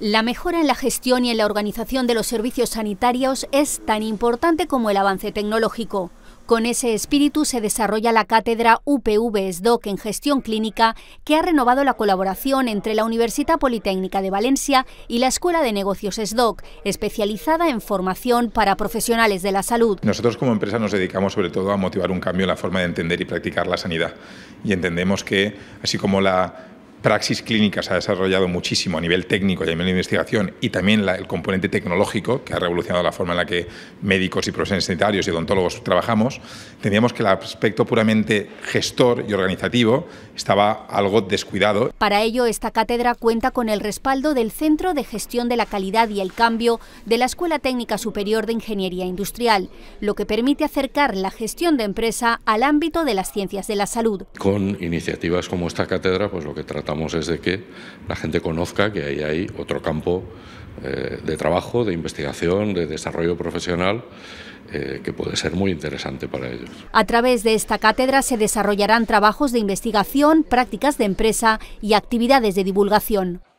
La mejora en la gestión y en la organización de los servicios sanitarios es tan importante como el avance tecnológico. Con ese espíritu se desarrolla la cátedra UPV-SDOC en Gestión Clínica, que ha renovado la colaboración entre la Universidad Politécnica de Valencia y la Escuela de Negocios SDOC, especializada en formación para profesionales de la salud. Nosotros como empresa nos dedicamos sobre todo a motivar un cambio en la forma de entender y practicar la sanidad. Y entendemos que, así como la Praxis se ha desarrollado muchísimo a nivel técnico y a nivel de investigación y también la, el componente tecnológico, que ha revolucionado la forma en la que médicos y profesionales sanitarios y odontólogos trabajamos, Teníamos que el aspecto puramente gestor y organizativo estaba algo descuidado. Para ello, esta cátedra cuenta con el respaldo del Centro de Gestión de la Calidad y el Cambio de la Escuela Técnica Superior de Ingeniería Industrial, lo que permite acercar la gestión de empresa al ámbito de las ciencias de la salud. Con iniciativas como esta cátedra, pues lo que tratamos es de que la gente conozca que ahí hay otro campo eh, de trabajo, de investigación, de desarrollo profesional eh, que puede ser muy interesante para ellos. A través de esta cátedra se desarrollarán trabajos de investigación, prácticas de empresa y actividades de divulgación.